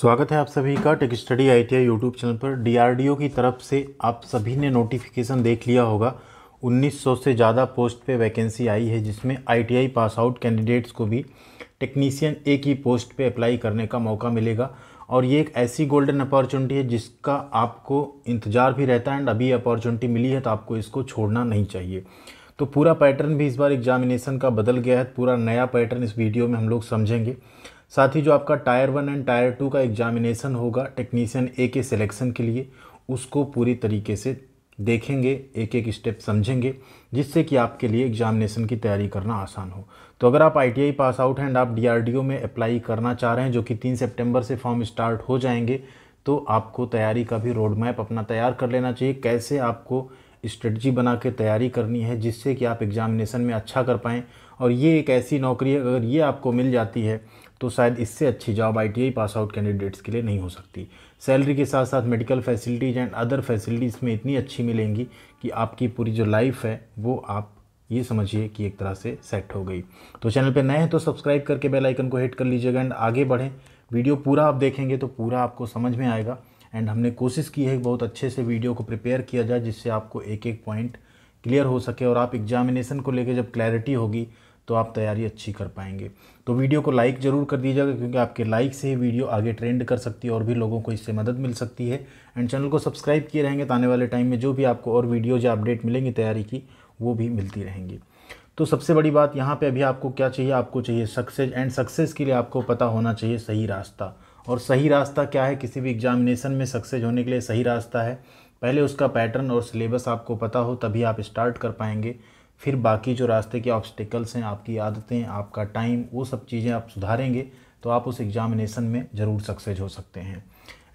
स्वागत है आप सभी का tech study I T I YouTube channel पर डीआरडीओ की तरफ से आप सभी ने नोटिफिकेशन देख लिया होगा 1900 से ज़्यादा पोस्ट पे वैकेंसी आई है जिसमें आईटीआई पास आउट कैंडिडेट्स को भी टेक्नीशियन ए की पोस्ट पे अप्लाई करने का मौका मिलेगा और ये एक ऐसी गोल्डन अपॉर्चुनिटी है जिसका आपको इंतज़ार भी रहता है एंड अभी अपॉर्चुनिटी मिली है तो आपको इसको छोड़ना नहीं चाहिए तो पूरा पैटर्न भी इस बार एग्जामिनेशन का बदल गया है पूरा नया पैटर्न इस वीडियो में हम लोग समझेंगे साथ ही जो आपका tier one and tier two का एग्जामिनेशन होगा टेक्नीशियन ए के सिलेक्शन के लिए उसको पूरी तरीके से देखेंगे एक एक स्टेप समझेंगे जिससे कि आपके लिए एग्जामिनेशन की तैयारी करना आसान हो तो अगर आप आईटीआई पास आउट हैं एंड आप डीआरडीओ में अप्लाई करना चाह रहे हैं जो कि तीन सितंबर से फॉर्म स्टार्ट हो जाएंगे तो आपको तैयारी का भी रोड मैप अपना तैयार कर लेना चाहिए कैसे आपको स्ट्रेटजी बना के तैयारी करनी है जिससे कि आप एग्ज़ामिनेशन में अच्छा कर पाएँ और ये एक ऐसी नौकरी है अगर ये आपको मिल जाती है तो शायद इससे अच्छी job I pass out candidates के लिए नहीं हो सकती सैलरी के साथ साथ medical facilities and other facilities में इतनी अच्छी मिलेंगी कि आपकी पूरी जो लाइफ है वो आप ये समझिए कि एक तरह से सेट हो गई तो चैनल पे नए हैं तो सब्सक्राइब करके बेल आइकन को हिट कर लीजिएगा एंड आगे बढ़ें वीडियो पूरा आप देखेंगे तो पूरा आपको समझ में आएगा एंड हमने कोशिश की है बहुत अच्छे से वीडियो को प्रिपेयर किया जाए जिससे आपको एक एक पॉइंट क्लियर हो सके और आप एग्जामिनेशन को लेकर जब क्लैरिटी होगी तो आप तैयारी अच्छी कर पाएंगे तो वीडियो को लाइक ज़रूर कर दीजिएगा क्योंकि आपके लाइक से ही वीडियो आगे ट्रेंड कर सकती है और भी लोगों को इससे मदद मिल सकती है एंड चैनल को सब्सक्राइब किए रहेंगे तो आने वाले टाइम में जो भी आपको और वीडियो या अपडेट मिलेंगी तैयारी की वो भी मिलती रहेंगी तो सबसे बड़ी बात यहाँ पर अभी आपको क्या चाहिए आपको चाहिए सक्सेस एंड सक्सेस के लिए आपको पता होना चाहिए सही रास्ता और सही रास्ता क्या है किसी भी एग्जामिनेशन में सक्सेस होने के लिए सही रास्ता है पहले उसका पैटर्न और सिलेबस आपको पता हो तभी आप स्टार्ट कर पाएंगे फिर बाकी जो रास्ते के ऑब्स्टिकल्स हैं आपकी आदतें आपका टाइम वो सब चीज़ें आप सुधारेंगे तो आप उस एग्ज़ामिनेसन में ज़रूर सक्सेस हो सकते हैं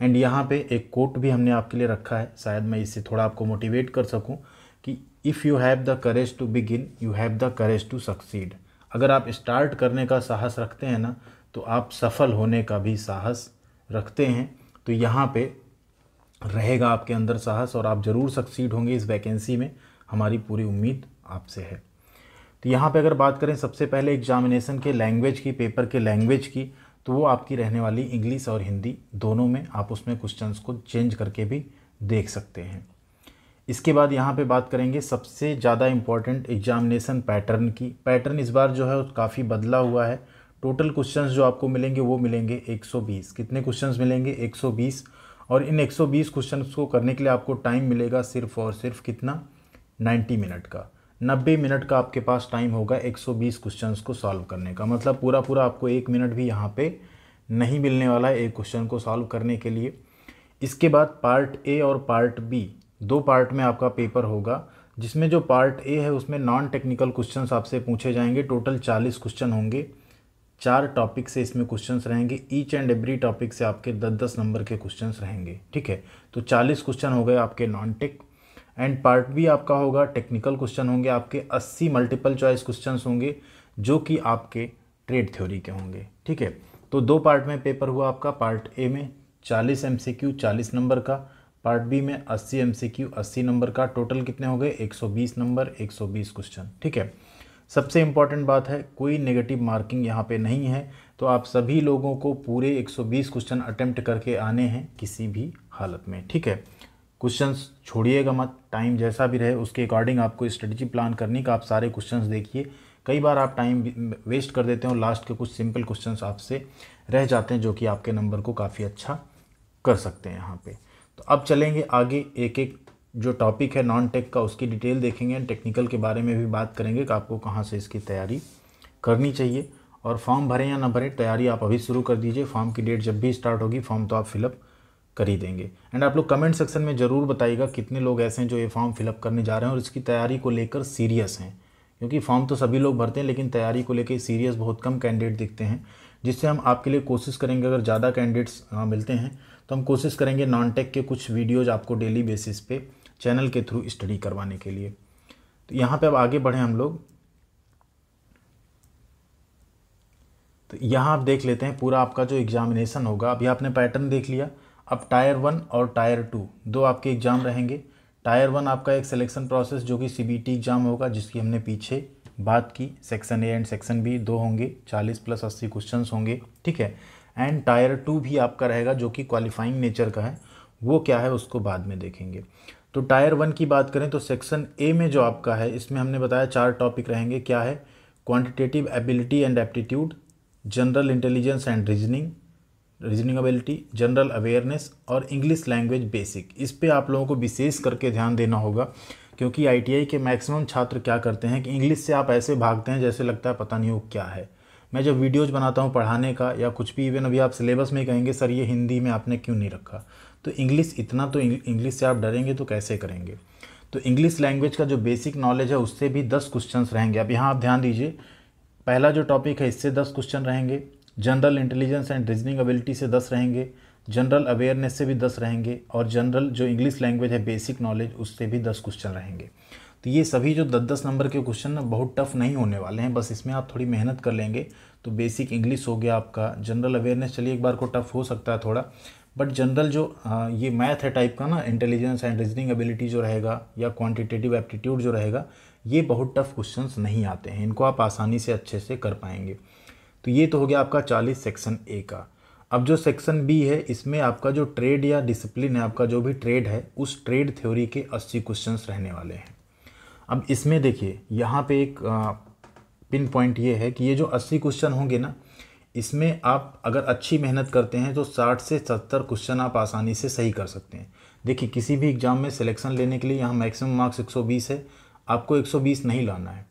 एंड यहाँ पे एक कोट भी हमने आपके लिए रखा है शायद मैं इससे थोड़ा आपको मोटिवेट कर सकूँ कि if you have the courage to begin you have the courage to succeed अगर आप स्टार्ट करने का साहस रखते हैं ना तो आप सफल होने का भी साहस रखते हैं तो यहाँ पे रहेगा आपके अंदर साहस और आप ज़रूर सक्सीड होंगे इस वैकेंसी में हमारी पूरी उम्मीद आपसे है तो यहाँ पे अगर बात करें सबसे पहले एग्जामिनेशन के लैंग्वेज की पेपर के लैंग्वेज की तो वो आपकी रहने वाली इंग्लिश और हिंदी दोनों में आप उसमें क्वेश्चन को चेंज करके भी देख सकते हैं इसके बाद यहाँ पे बात करेंगे सबसे ज़्यादा इम्पॉर्टेंट एग्जामिनेशन पैटर्न की पैटर्न इस बार जो है काफ़ी बदला हुआ है टोटल क्वेश्चंस जो आपको मिलेंगे वो मिलेंगे 120 कितने क्वेश्चंस मिलेंगे 120 और इन 120 क्वेश्चंस को करने के लिए आपको टाइम मिलेगा सिर्फ और सिर्फ कितना 90 मिनट का नब्बे मिनट का आपके पास टाइम होगा 120 क्वेश्चंस को सॉल्व करने का मतलब पूरा पूरा आपको एक मिनट भी यहाँ पे नहीं मिलने वाला है एक क्वेश्चन को सॉल्व करने के लिए इसके बाद पार्ट ए और पार्ट बी दो पार्ट में आपका पेपर होगा जिसमें जो पार्ट ए है उसमें नॉन टेक्निकल क्वेश्चन आपसे पूछे जाएंगे टोटल चालीस क्वेश्चन होंगे चार टॉपिक से इसमें क्वेश्चंस रहेंगे ईच एंड एवरी टॉपिक से आपके दस दस नंबर के क्वेश्चंस रहेंगे ठीक है तो चालीस क्वेश्चन हो गए आपके non tech and part B आपका होगा टेक्निकल क्वेश्चन होंगे आपके 80 मल्टीपल चॉइस क्वेश्चन होंगे जो कि आपके ट्रेड थ्योरी के होंगे ठीक है तो दो पार्ट में पेपर हुआ आपका पार्ट ए में 40 एम सी क्यू चालीस नंबर का पार्ट बी में 80 एम सी क्यू अस्सी नंबर का टोटल कितने हो गए 120 नंबर 120 क्वेश्चन ठीक है सबसे इम्पॉर्टेंट बात है कोई नेगेटिव मार्किंग यहाँ पे नहीं है तो आप सभी लोगों को पूरे 120 क्वेश्चन अटेम्प्ट करके आने हैं किसी भी हालत में ठीक है क्वेश्चंस छोड़िएगा मत टाइम जैसा भी रहे उसके अकॉर्डिंग आपको स्ट्रेटजी प्लान करने का आप सारे क्वेश्चंस देखिए कई बार आप टाइम वेस्ट कर देते हो लास्ट के कुछ सिंपल क्वेश्चंस आपसे रह जाते हैं जो कि आपके नंबर को काफ़ी अच्छा कर सकते हैं यहाँ पे तो अब चलेंगे आगे एक एक जो टॉपिक है नॉन टेक का उसकी डिटेल देखेंगे टेक्निकल के बारे में भी बात करेंगे कि आपको कहाँ से इसकी तैयारी करनी चाहिए और फॉर्म भरें या ना भरें तैयारी आप अभी शुरू कर दीजिए फॉर्म की डेट जब भी स्टार्ट होगी फॉर्म तो आप फिलअप कर ही देंगे एंड आप लोग कमेंट सेक्शन में ज़रूर बताइएगा कितने लोग ऐसे हैं जो ये फॉर्म फिलअप करने जा रहे हैं और इसकी तैयारी को लेकर सीरियस हैं क्योंकि फॉर्म तो सभी लोग भरते हैं लेकिन तैयारी को लेकर सीरियस बहुत कम कैंडिडेट दिखते हैं जिससे हम आपके लिए कोशिश करेंगे अगर ज़्यादा कैंडिडेट्स मिलते हैं तो हम कोशिश करेंगे नॉन टेक के कुछ वीडियोज़ आपको डेली बेसिस पे चैनल के थ्रू स्टडी करवाने के लिए तो यहाँ पे अब आगे बढ़ें हम लोग तो यहाँ आप देख लेते हैं पूरा आपका जो एग्जामिनेशन होगा अभी आपने पैटर्न देख लिया अब टायर वन और टायर टू दो आपके एग्ज़ाम रहेंगे टायर वन आपका एक सिलेक्शन प्रोसेस जो कि सी एग्ज़ाम होगा जिसकी हमने पीछे बात की section A and section B दो होंगे चालीस प्लस अस्सी क्वेश्चन होंगे ठीक है एंड टायर टू भी आपका रहेगा जो कि क्वालिफाइंग नेचर का है वो क्या है उसको बाद में देखेंगे तो टायर वन की बात करें तो सेक्शन ए में जो आपका है इसमें हमने बताया चार टॉपिक रहेंगे क्या है quantitative ability and aptitude general intelligence and reasoning reasoning ability general awareness और इंग्लिश लैंग्वेज बेसिक इस पर आप लोगों को विशेष करके ध्यान देना होगा क्योंकि आईटीआई के मैक्सिमम छात्र क्या करते हैं कि इंग्लिश से आप ऐसे भागते हैं जैसे लगता है पता नहीं वो क्या है मैं जब वीडियोज़ बनाता हूँ पढ़ाने का या कुछ भी इवन अभी आप सिलेबस में कहेंगे सर ये हिंदी में आपने क्यों नहीं रखा तो इंग्लिश इतना तो इंग्लिश से आप डरेंगे तो कैसे करेंगे तो इंग्लिश लैंग्वेज का जो बेसिक नॉलेज है उससे भी दस क्वेश्चन रहेंगे अब यहाँ आप ध्यान दीजिए पहला जो टॉपिक है इससे दस क्वेश्चन रहेंगे general intelligence and reasoning ability से दस रहेंगे जनरल अवेयरनेस से भी दस रहेंगे और जनरल जो इंग्लिश लैंग्वेज है बेसिक नॉलेज उससे भी दस क्वेश्चन रहेंगे तो ये सभी जो दस दस नंबर के क्वेश्चन ना बहुत टफ नहीं होने वाले हैं बस इसमें आप थोड़ी मेहनत कर लेंगे तो बेसिक इंग्लिश हो गया आपका जनरल अवेयरनेस चलिए एक बार को टफ हो सकता है थोड़ा बट जनरल जो आ, ये मैथ है टाइप का ना इंटेलिजेंस एंड रीजनिंग एबिलिटी जो रहेगा या क्वांटिटेटिव एप्टीट्यूड जो रहेगा ये बहुत टफ क्वेश्चंस नहीं आते हैं इनको आप आसानी से अच्छे से कर पाएंगे तो ये तो हो गया आपका चालीस सेक्शन ए का अब जो सेक्शन बी है इसमें आपका जो ट्रेड या डिसिप्लिन है आपका जो भी ट्रेड है उस ट्रेड थ्योरी के अस्सी क्वेश्चंस रहने वाले हैं अब इसमें देखिए यहाँ पे एक आ, पिन पॉइंट ये है कि ये जो अस्सी क्वेश्चन होंगे ना इसमें आप अगर अच्छी मेहनत करते हैं तो साठ से सत्तर क्वेश्चन आप आसानी से सही कर सकते हैं देखिए किसी भी एग्ज़ाम में सिलेक्शन लेने के लिए यहाँ मैक्सिमम मार्क्स 120 है आपको 120 नहीं लाना है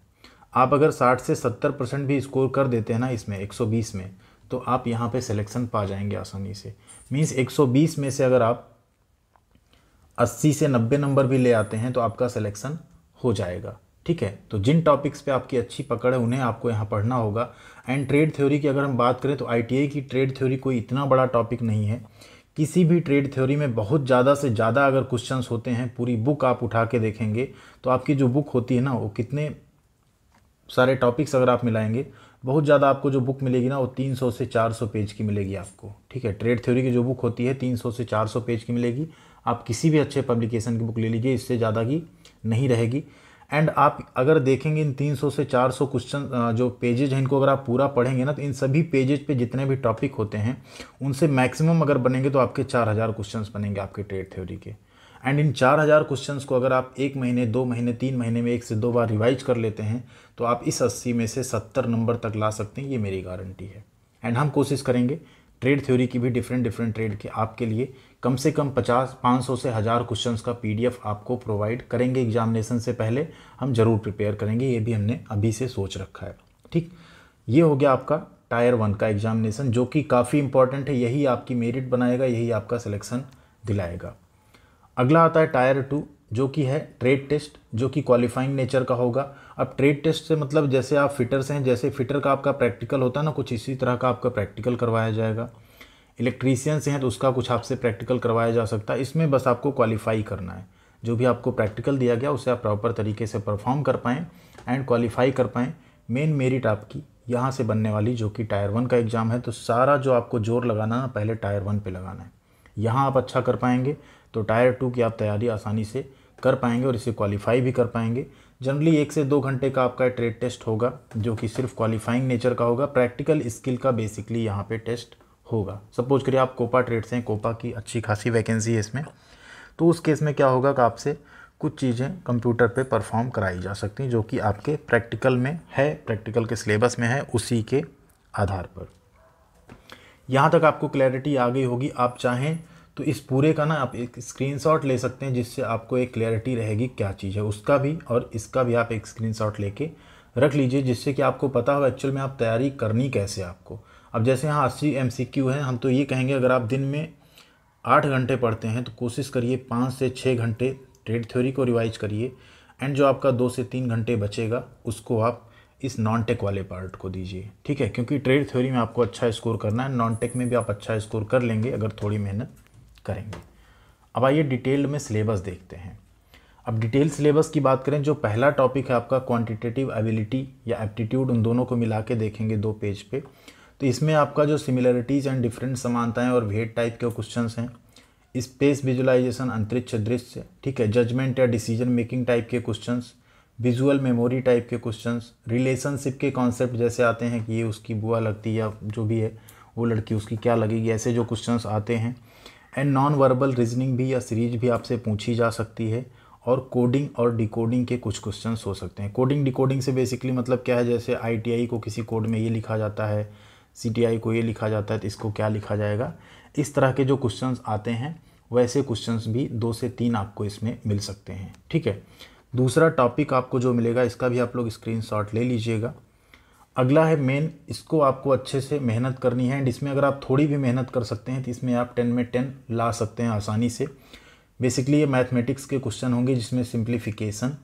आप अगर 60 से 70 परसेंट भी स्कोर कर देते हैं ना इसमें 120 में तो आप यहाँ पे सिलेक्शन पा जाएंगे आसानी से मीन्स 120 में से अगर आप 80 से 90 नंबर भी ले आते हैं तो आपका सिलेक्शन हो जाएगा ठीक है तो जिन टॉपिक्स पे आपकी अच्छी पकड़ है उन्हें आपको यहाँ पढ़ना होगा एंड ट्रेड थ्योरी की अगर हम बात करें तो आई की ट्रेड थ्योरी कोई इतना बड़ा टॉपिक नहीं है किसी भी ट्रेड थ्योरी में बहुत ज़्यादा से ज़्यादा अगर क्वेश्चंस होते हैं पूरी बुक आप उठा के देखेंगे तो आपकी जो बुक होती है ना वो कितने सारे टॉपिक्स अगर आप मिलाएंगे बहुत ज़्यादा आपको जो बुक मिलेगी ना वो 300 से 400 पेज की मिलेगी आपको ठीक है ट्रेड थ्योरी की जो बुक होती है 300 से 400 पेज की मिलेगी आप किसी भी अच्छे पब्लिकेशन की बुक ले लीजिए इससे ज़्यादा की नहीं रहेगी एंड आप अगर देखेंगे इन 300 से 400 क्वेश्चन जो पेजेज हैं इनको अगर आप पूरा पढ़ेंगे ना तो इन सभी पेजेज पे जितने भी टॉपिक होते हैं उनसे मैक्सिमम अगर बनेंगे तो आपके हज़ार क्वेश्चन बनेंगे आपके ट्रेड थ्योरी के एंड इन चार हज़ार क्वेश्चन को अगर आप एक महीने दो महीने तीन महीने में एक से दो बार रिवाइज कर लेते हैं तो आप इस अस्सी में से सत्तर नंबर तक ला सकते हैं ये मेरी गारंटी है एंड हम कोशिश करेंगे ट्रेड थ्योरी की भी डिफरेंट डिफरेंट ट्रेड के आपके लिए कम से कम पचास पाँच सौ से हज़ार क्वेश्चन का पी आपको प्रोवाइड करेंगे एग्जामिनेशन से पहले हम ज़रूर प्रिपेयर करेंगे ये भी हमने अभी से सोच रखा है ठीक ये हो गया आपका टायर वन का एग्जामिनेशन जो कि काफ़ी इंपॉर्टेंट है यही आपकी मेरिट बनाएगा यही आपका सिलेक्शन दिलाएगा अगला आता है टायर टू जो कि है ट्रेड टेस्ट जो कि क्वालिफाइंग नेचर का होगा अब ट्रेड टेस्ट से मतलब जैसे आप फिटर्स हैं जैसे फिटर का आपका प्रैक्टिकल होता है ना कुछ इसी तरह का आपका प्रैक्टिकल करवाया जाएगा से हैं तो उसका कुछ आपसे प्रैक्टिकल करवाया जा सकता है इसमें बस आपको क्वालिफाई करना है जो भी आपको प्रैक्टिकल दिया गया उसे आप प्रॉपर तरीके से परफॉर्म कर पाएँ एंड क्वालिफाई कर पाएँ मेन मेरिट आपकी यहाँ से बनने वाली जो कि टायर वन का एग्ज़ाम है तो सारा जो आपको जोर लगाना ना पहले टायर वन पे लगाना है यहाँ आप अच्छा कर पाएंगे तो टायर टू की आप तैयारी आसानी से कर पाएंगे और इसे क्वालिफाई भी कर पाएंगे जनरली एक से दो घंटे का आपका ट्रेड टेस्ट होगा जो कि सिर्फ क्वालिफाइंग नेचर का होगा प्रैक्टिकल स्किल का बेसिकली यहाँ पे टेस्ट होगा सपोज करिए आप कोपा ट्रेड से हैं कोपा की अच्छी खासी वैकेंसी है इसमें तो उस केस में क्या होगा कि आपसे कुछ चीज़ें कंप्यूटर पे परफॉर्म कराई जा सकती हैं जो कि आपके प्रैक्टिकल में है प्रैक्टिकल के सिलेबस में है उसी के आधार पर यहाँ तक आपको क्लैरिटी आ गई होगी आप चाहें तो इस पूरे का ना आप एक स्क्रीन ले सकते हैं जिससे आपको एक क्लैरिटी रहेगी क्या चीज़ है उसका भी और इसका भी आप एक स्क्रीन लेके रख लीजिए जिससे कि आपको पता हो एक्चुअल में आप तैयारी करनी कैसे आपको अब जैसे यहाँ अस्सी एम सी क्यू है हम तो ये कहेंगे अगर आप दिन में आठ घंटे पढ़ते हैं तो कोशिश करिए पाँच से छः घंटे ट्रेड थ्योरी को रिवाइज करिए एंड जो आपका दो से तीन घंटे बचेगा उसको आप इस नॉन टेक वाले पार्ट को दीजिए ठीक है क्योंकि ट्रेड थ्योरी में आपको अच्छा स्कोर करना है नॉन टेक में भी आप अच्छा स्कोर कर लेंगे अगर थोड़ी मेहनत करेंगे अब आइए डिटेल में सिलेबस देखते हैं अब डिटेल सिलेबस की बात करें जो पहला टॉपिक है आपका क्वांटिटेटिव एबिलिटी या एप्टीट्यूड उन दोनों को मिला के देखेंगे दो पेज पे तो इसमें आपका जो सिमिलरिटीज़ एंड डिफरेंट समानताएं और भेद टाइप के क्वेश्चंस हैं स्पेस विजुलाइजेशन अंतरिक्ष दृश्य ठीक है जजमेंट या डिसीजन मेकिंग टाइप के क्वेश्चंस विजुअल मेमोरी टाइप के क्वेश्चंस रिलेशनशिप के कॉन्सेप्ट जैसे आते हैं कि ये उसकी बुआ लगती है या जो भी है वो लड़की उसकी क्या लगेगी ऐसे जो क्वेश्चंस आते हैं एंड नॉन वर्बल रीजनिंग भी या सीरीज भी आपसे पूछी जा सकती है और कोडिंग और डिकोडिंग के कुछ क्वेश्चन हो सकते हैं कोडिंग डिकोडिंग से बेसिकली मतलब क्या है जैसे आई को किसी कोड में ये लिखा जाता है सी को ये लिखा जाता है तो इसको क्या लिखा जाएगा इस तरह के जो क्वेश्चन आते हैं वैसे क्वेश्चंस भी दो से तीन आपको इसमें मिल सकते हैं ठीक है दूसरा टॉपिक आपको जो मिलेगा इसका भी आप लोग स्क्रीनशॉट ले लीजिएगा अगला है मेन इसको आपको अच्छे से मेहनत करनी है एंड इसमें अगर आप थोड़ी भी मेहनत कर सकते हैं तो इसमें आप टेन में टेन ला सकते हैं आसानी से बेसिकली ये मैथमेटिक्स के क्वेश्चन होंगे जिसमें सिंप्लीफिकेशन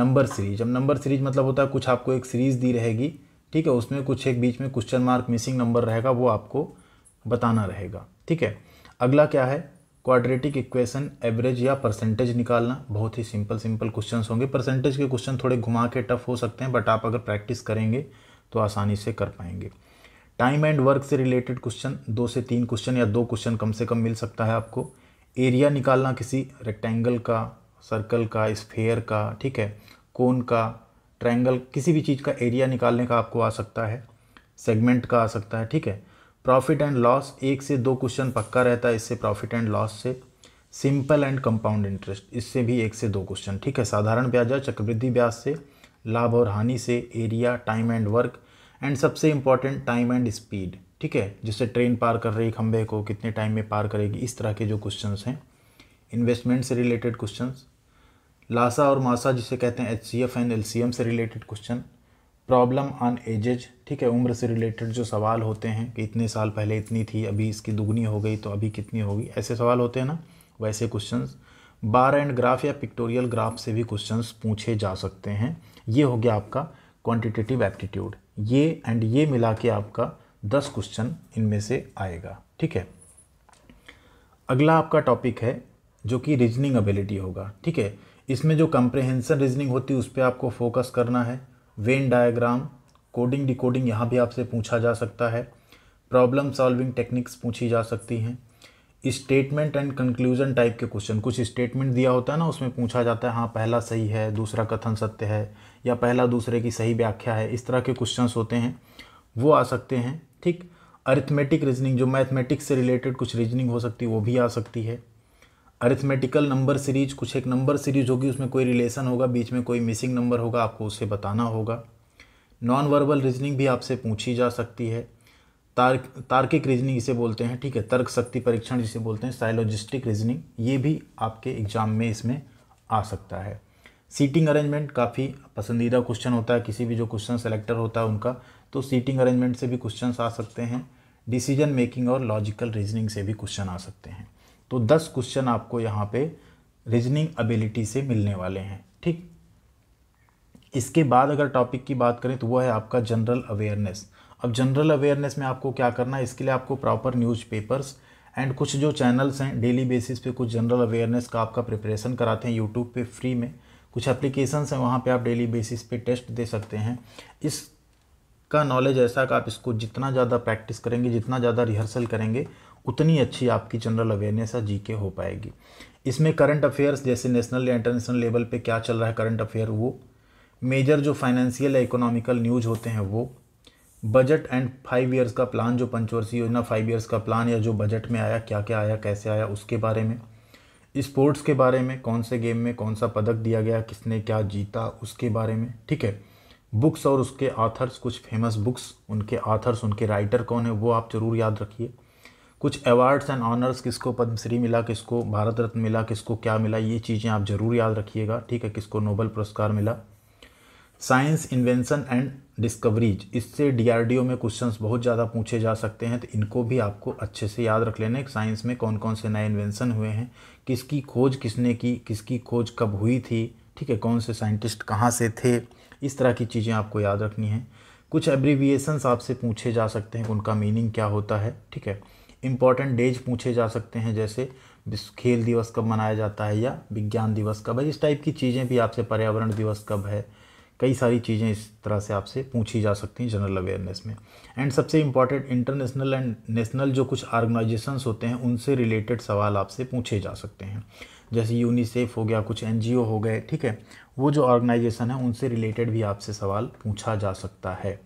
नंबर सीरीज अब नंबर सीरीज मतलब होता है कुछ आपको एक सीरीज़ दी रहेगी ठीक है उसमें कुछ एक बीच में क्वेश्चन मार्क मिसिंग नंबर रहेगा वो आपको बताना रहेगा ठीक है अगला क्या है क्वाड्रेटिक इक्वेशन एवरेज या परसेंटेज निकालना बहुत ही सिंपल सिंपल क्वेश्चन होंगे परसेंटेज के क्वेश्चन थोड़े घुमा के टफ हो सकते हैं बट आप अगर प्रैक्टिस करेंगे तो आसानी से कर पाएंगे टाइम एंड वर्क से रिलेटेड क्वेश्चन दो से तीन क्वेश्चन या दो क्वेश्चन कम से कम मिल सकता है आपको एरिया निकालना किसी रेक्टेंगल का सर्कल का स्फेयर का ठीक है कोन का ट्रायंगल किसी भी चीज़ का एरिया निकालने का आपको आ सकता है सेगमेंट का आ सकता है ठीक है प्रॉफिट एंड लॉस एक से दो क्वेश्चन पक्का रहता है इससे प्रॉफिट एंड लॉस से सिंपल एंड कंपाउंड इंटरेस्ट इससे भी एक से दो क्वेश्चन ठीक है साधारण ब्याज या चक्रवृद्धि ब्याज से लाभ और हानि से area time and work and सबसे इम्पॉर्टेंट टाइम एंड स्पीड ठीक है जिससे ट्रेन पार कर रही खंबे को कितने टाइम में पार करेगी इस तरह के जो क्वेश्चन हैं इन्वेस्टमेंट से रिलेटेड क्वेश्चन लासा और मासा जिसे कहते हैं H C F and L C M से related question problem on ages ठीक है उम्र से रिलेटेड जो सवाल होते हैं कि इतने साल पहले इतनी थी अभी इसकी दुगनी हो गई तो अभी कितनी होगी ऐसे सवाल होते हैं ना वैसे क्वेश्चन बार एंड ग्राफ या पिक्टोरियल ग्राफ से भी क्वेश्चन पूछे जा सकते हैं ये हो गया आपका क्वांटिटेटिव एप्टीट्यूड ये एंड ये मिला के आपका दस क्वेश्चन इनमें से आएगा ठीक है अगला आपका टॉपिक है जो कि रीजनिंग एबिलिटी होगा ठीक है इसमें जो कंप्रेहेंसन रीजनिंग होती है उस पर आपको फोकस करना है वेन डायग्राम कोडिंग डिकोडिंग यहाँ भी आपसे पूछा जा सकता है प्रॉब्लम सॉल्विंग टेक्निक्स पूछी जा सकती हैं स्टेटमेंट एंड कंक्लूजन टाइप के क्वेश्चन कुछ स्टेटमेंट दिया होता है ना उसमें पूछा जाता है हाँ पहला सही है दूसरा कथन सत्य है या पहला दूसरे की सही व्याख्या है इस तरह के क्वेश्चंस होते हैं वो आ सकते हैं ठीक अरिथमेटिक रीजनिंग जो मैथमेटिक्स से रिलेटेड कुछ रीजनिंग हो सकती है वो भी आ सकती है अरिथमेटिकल नंबर सीरीज कुछ एक नंबर सीरीज होगी उसमें कोई रिलेशन होगा बीच में कोई मिसिंग नंबर होगा आपको उसे बताना होगा नॉन वर्बल रीजनिंग भी आपसे पूछी जा सकती है तार्क तार्किक रीजनिंग इसे बोलते हैं ठीक है तर्क शक्ति परीक्षण जिसे बोलते हैं साइलॉजिस्टिक रीजनिंग ये भी आपके एग्जाम में इसमें आ सकता है सीटिंग अरेंजमेंट काफ़ी पसंदीदा क्वेश्चन होता है किसी भी जो क्वेश्चन सेलेक्टर होता है उनका तो सीटिंग अरेंजमेंट से भी क्वेश्चन आ सकते हैं डिसीजन मेकिंग और लॉजिकल रीजनिंग से भी क्वेश्चन आ सकते हैं तो दस क्वेश्चन आपको यहाँ पे रीजनिंग एबिलिटी से मिलने वाले हैं ठीक इसके बाद अगर टॉपिक की बात करें तो वह है आपका जनरल अवेयरनेस अब जनरल अवेयरनेस में आपको क्या करना है इसके लिए आपको प्रॉपर न्यूज़पेपर्स एंड कुछ जो चैनल्स हैं डेली बेसिस पे कुछ जनरल अवेयरनेस का आपका प्रिपरेशन कराते हैं यूट्यूब पे फ्री में कुछ एप्लीकेशंस हैं वहाँ पे आप डेली बेसिस पे टेस्ट दे सकते हैं इस का नॉलेज ऐसा कि आप इसको जितना ज़्यादा प्रैक्टिस करेंगे जितना ज़्यादा रिहर्सल करेंगे उतनी अच्छी आपकी जनरल अवेयरनेस है जी हो पाएगी इसमें करंट अफेयर्स जैसे नेशनल या इंटरनेशनल लेवल पर क्या चल रहा है करंट अफेयर वो मेजर जो फाइनेंशियल या इकोनॉमिकल न्यूज होते हैं वो बजट एंड फाइव ईयर्स का प्लान जो पंचवर्षीय योजना फाइव ईयर्स का प्लान या जो बजट में आया क्या क्या आया कैसे आया उसके बारे में स्पोर्ट्स के बारे में कौन से गेम में कौन सा पदक दिया गया किसने क्या जीता उसके बारे में ठीक है बुक्स और उसके आथर्स कुछ फेमस बुक्स उनके आथर्स उनके राइटर कौन है वो आप ज़रूर याद रखिए कुछ अवार्ड्स एंड ऑनर्स किसको पद्मश्री मिला किसको भारत रत्न मिला किसको क्या मिला ये चीज़ें आप ज़रूर याद रखिएगा ठीक है किसको नोबल पुरस्कार मिला साइंस इन्वेंशन एंड डिस्कवरीज इससे डी में क्वेश्चंस बहुत ज़्यादा पूछे जा सकते हैं तो इनको भी आपको अच्छे से याद रख लेना है साइंस में कौन कौन से नए इन्वेंशन हुए हैं किसकी खोज किसने की किसकी खोज कब हुई थी ठीक है कौन से साइंटिस्ट कहाँ से थे इस तरह की चीज़ें आपको याद रखनी है कुछ एब्रीविएशंस आपसे पूछे जा सकते हैं उनका मीनिंग क्या होता है ठीक है इंपॉर्टेंट डेज पूछे जा सकते हैं जैसे खेल दिवस कब मनाया जाता है या विज्ञान दिवस कब है इस टाइप की चीज़ें भी आपसे पर्यावरण दिवस कब है कई सारी चीज़ें इस तरह से आपसे पूछी जा सकती हैं जनरल अवेयरनेस में एंड सबसे इम्पॉर्टेंट इंटरनेशनल एंड नेशनल जो कुछ ऑर्गेनाइजेशंस होते हैं उनसे रिलेटेड सवाल आपसे पूछे जा सकते हैं जैसे यूनिसेफ हो गया कुछ एन हो गए ठीक है वो जो ऑर्गेनाइजेशन है उनसे रिलेटेड भी आपसे सवाल पूछा जा सकता है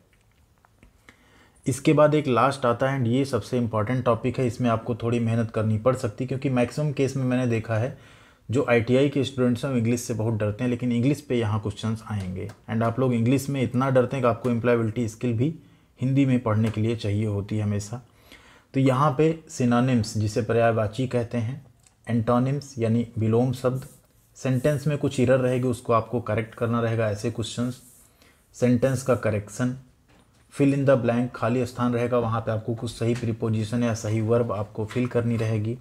इसके बाद एक लास्ट आता है एंड ये सबसे इम्पॉर्टेंट टॉपिक है इसमें आपको थोड़ी मेहनत करनी पड़ सकती है क्योंकि मैक्सिमम केस में मैंने देखा है जो आई के स्टूडेंट्स हैं इंग्लिश से बहुत डरते हैं लेकिन इंग्लिश पे यहाँ क्वेश्चन आएंगे एंड आप लोग इंग्लिश में इतना डरते हैं कि आपको एम्प्लॉयबिलिटी स्किल भी हिंदी में पढ़ने के लिए चाहिए होती है हमेशा तो यहाँ पे सिनानिम्स जिसे पर्यायवाची कहते हैं एंटोनिम्स यानी विलोम शब्द सेंटेंस में कुछ इरर रहेगी उसको आपको करेक्ट करना रहेगा ऐसे क्वेश्चन सेंटेंस का correction fill in the blank खाली स्थान रहेगा वहाँ पे आपको कुछ सही प्रिपोजिशन या सही वर्ब आपको फिल करनी रहेगी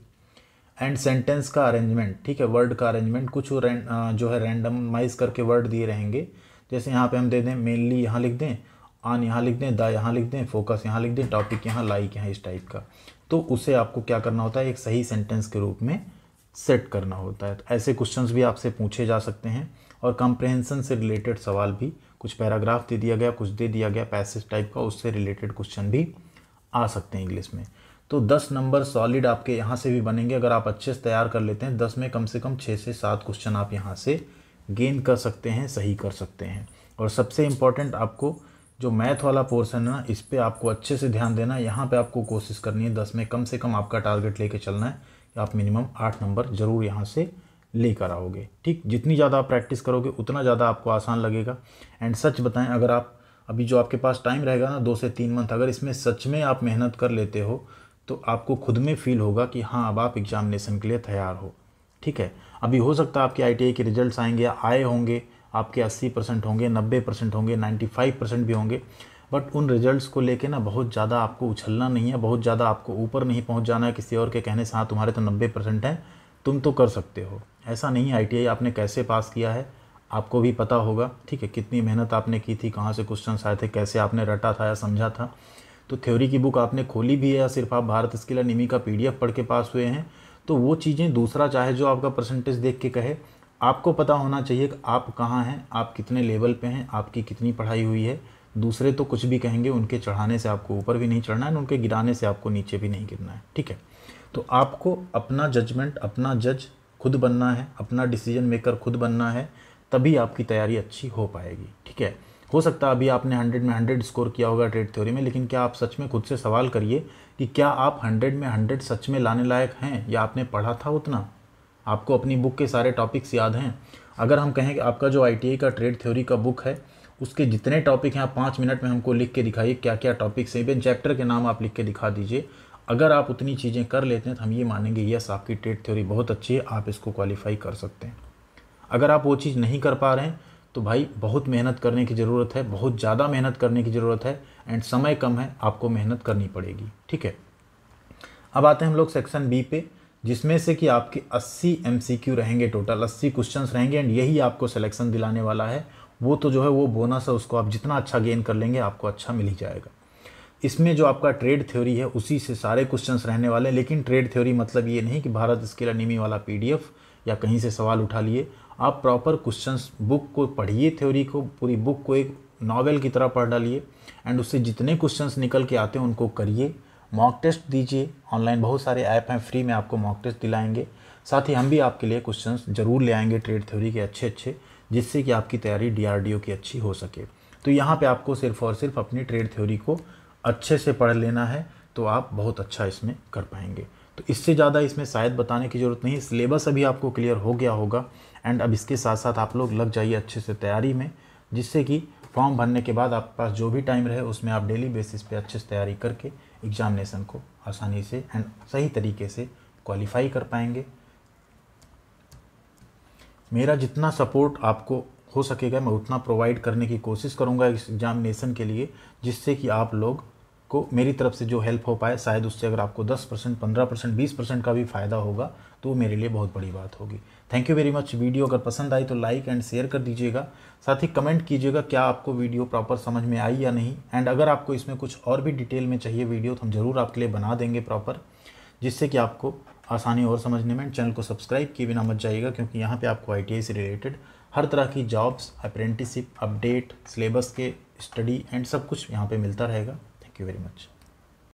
एंड सेंटेंस का अरेंजमेंट ठीक है वर्ड का अरेंजमेंट कुछ जो है रैंडमाइज करके वर्ड दिए रहेंगे जैसे यहाँ पे हम दे दें मेनली यहाँ लिख दें आन यहाँ लिख दें दा यहाँ लिख दें फोकस यहाँ लिख दें टॉपिक यहाँ लाइक यहाँ इस टाइप का तो उसे आपको क्या करना होता है एक सही सेंटेंस के रूप में सेट करना होता है तो ऐसे क्वेश्चन भी आपसे पूछे जा सकते हैं और कंप्रहेंसन से रिलेटेड सवाल भी कुछ पैराग्राफ दे दिया गया कुछ दे दिया गया पैसेज टाइप का उससे रिलेटेड क्वेश्चन भी आ सकते हैं इंग्लिश में तो दस नंबर सॉलिड आपके यहाँ से भी बनेंगे अगर आप अच्छे से तैयार कर लेते हैं दस में कम से कम छः से सात क्वेश्चन आप यहाँ से गेन कर सकते हैं सही कर सकते हैं और सबसे इम्पॉर्टेंट आपको जो मैथ वाला पोर्सन है ना इस पर आपको अच्छे से ध्यान देना है यहाँ पर आपको कोशिश करनी है दस में कम से कम आपका टारगेट लेके चलना है कि आप मिनिमम आठ नंबर ज़रूर यहाँ से लेकर आओगे ठीक जितनी ज़्यादा आप प्रैक्टिस करोगे उतना ज़्यादा आपको आसान लगेगा एंड सच बताएं अगर आप अभी जो आपके पास टाइम रहेगा ना दो से तीन मंथ अगर इसमें सच में आप मेहनत कर लेते हो तो आपको खुद में फील होगा कि हाँ अब आप एग्ज़ामिनेशन के लिए तैयार हो ठीक है अभी हो सकता है आपके आई के रिजल्ट आएंगे आए होंगे आपके 80 परसेंट होंगे 90 परसेंट होंगे 95 परसेंट भी होंगे बट उन रिजल्ट्स को लेके ना बहुत ज़्यादा आपको उछलना नहीं है बहुत ज़्यादा आपको ऊपर नहीं पहुंच जाना है किसी और के कहने से हाँ तुम्हारे तो नब्बे परसेंट हैं तुम तो कर सकते हो ऐसा नहीं है आई आपने कैसे पास किया है आपको भी पता होगा ठीक है कितनी मेहनत आपने की थी कहाँ से क्वेश्चन आए थे कैसे आपने रटा था या समझा था तो थ्योरी की बुक आपने खोली भी है या सिर्फ आप भारत स्किल निमी का पी पढ़ के पास हुए हैं तो वो चीज़ें दूसरा चाहे जो आपका परसेंटेज देख के कहे आपको पता होना चाहिए कि आप कहाँ हैं आप कितने लेवल पे हैं आपकी कितनी पढ़ाई हुई है दूसरे तो कुछ भी कहेंगे उनके चढ़ाने से आपको ऊपर भी नहीं चढ़ना है उनके गिराने से आपको नीचे भी नहीं गिरना है ठीक है तो आपको अपना जजमेंट अपना जज खुद बनना है अपना डिसीजन मेकर खुद बनना है तभी आपकी तैयारी अच्छी हो पाएगी ठीक है हो सकता है अभी आपने हंड्रेड में हंड्रेड स्कोर किया होगा ट्रेड थ्योरी में लेकिन क्या आप सच में खुद से सवाल करिए कि क्या आप हंड्रेड में हंड्रेड सच में लाने लायक हैं या आपने पढ़ा था उतना आपको अपनी बुक के सारे टॉपिक्स याद हैं अगर हम कहें कि आपका जो आई का ट्रेड थ्योरी का बुक है उसके जितने टॉपिक हैं आप पाँच मिनट में हमको लिख के दिखाइए क्या क्या टॉपिक्स हैं इवन चैप्टर के नाम आप लिख के दिखा दीजिए अगर आप उतनी चीज़ें कर लेते हैं तो हम ये मानेंगे यस आपकी ट्रेड थ्योरी बहुत अच्छी है आप इसको क्वालिफाई कर सकते हैं अगर आप वो चीज़ नहीं कर पा रहे हैं तो भाई बहुत मेहनत करने की ज़रूरत है बहुत ज़्यादा मेहनत करने की ज़रूरत है एंड समय कम है आपको मेहनत करनी पड़ेगी ठीक है अब आते हैं हम लोग सेक्शन बी पे जिसमें से कि आपके 80 एम रहेंगे टोटल 80 क्वेश्चन रहेंगे एंड यही आपको सिलेक्शन दिलाने वाला है वो तो जो है वो बोनस है उसको आप जितना अच्छा गेन कर लेंगे आपको अच्छा मिल ही जाएगा इसमें जो आपका ट्रेड थ्योरी है उसी से सारे क्वेश्चन रहने वाले हैं लेकिन ट्रेड थ्योरी मतलब ये नहीं कि भारत स्केला अनिमी वाला पी या कहीं से सवाल उठा लिए आप प्रॉपर क्वेश्चंस बुक को पढ़िए थ्योरी को पूरी बुक को एक नॉवेल की तरह पढ़ डालिए एंड उससे जितने क्वेश्चंस निकल के आते हैं उनको करिए मॉक टेस्ट दीजिए ऑनलाइन बहुत सारे ऐप हैं फ्री में आपको मॉक टेस्ट दिलाएंगे साथ ही हम भी आपके लिए क्वेश्चन जरूर ले आएंगे ट्रेड थ्योरी के अच्छे अच्छे जिससे कि आपकी तैयारी डीआरडीओ की अच्छी हो सके तो यहाँ पे आपको सिर्फ और सिर्फ अपनी ट्रेड थ्योरी को अच्छे से पढ़ लेना है तो आप बहुत अच्छा इसमें कर पाएंगे तो इससे ज़्यादा इसमें शायद बताने की ज़रूरत नहीं सिलेबस अभी आपको क्लियर हो गया होगा एंड अब इसके साथ साथ आप लोग लग जाइए अच्छे से तैयारी में जिससे कि फॉर्म भरने के बाद आपके पास जो भी टाइम रहे उसमें आप डेली बेसिस पे अच्छे से तैयारी करके एग्ज़ामिनेशन को आसानी से एंड सही तरीके से क्वालिफाई कर पाएंगे मेरा जितना सपोर्ट आपको हो सकेगा मैं उतना प्रोवाइड करने की कोशिश करूँगा इस एग्ज़ामिनेशन के लिए जिससे कि आप लोग को मेरी तरफ से जो हेल्प हो पाए शायद उससे अगर आपको 10 परसेंट पंद्रह परसेंट बीस परसेंट का भी फ़ायदा होगा तो मेरे लिए बहुत बड़ी बात होगी thank you very much video अगर पसंद आई तो लाइक एंड शेयर कर दीजिएगा साथ ही कमेंट कीजिएगा क्या आपको वीडियो प्रॉपर समझ में आई या नहीं एंड अगर आपको इसमें कुछ और भी डिटेल में चाहिए वीडियो तो हम ज़रूर आपके लिए बना देंगे प्रॉपर जिससे कि आपको आसानी और समझने में चैनल को सब्सक्राइब किए बिना मत जाइएगा क्योंकि यहाँ पे आपको आई से रिलेटेड हर तरह की जॉब्स अप्रेंटिसिप अपडेट सिलेबस के स्टडी एंड सब कुछ यहाँ पे मिलता रहेगा थैंक यू वेरी मच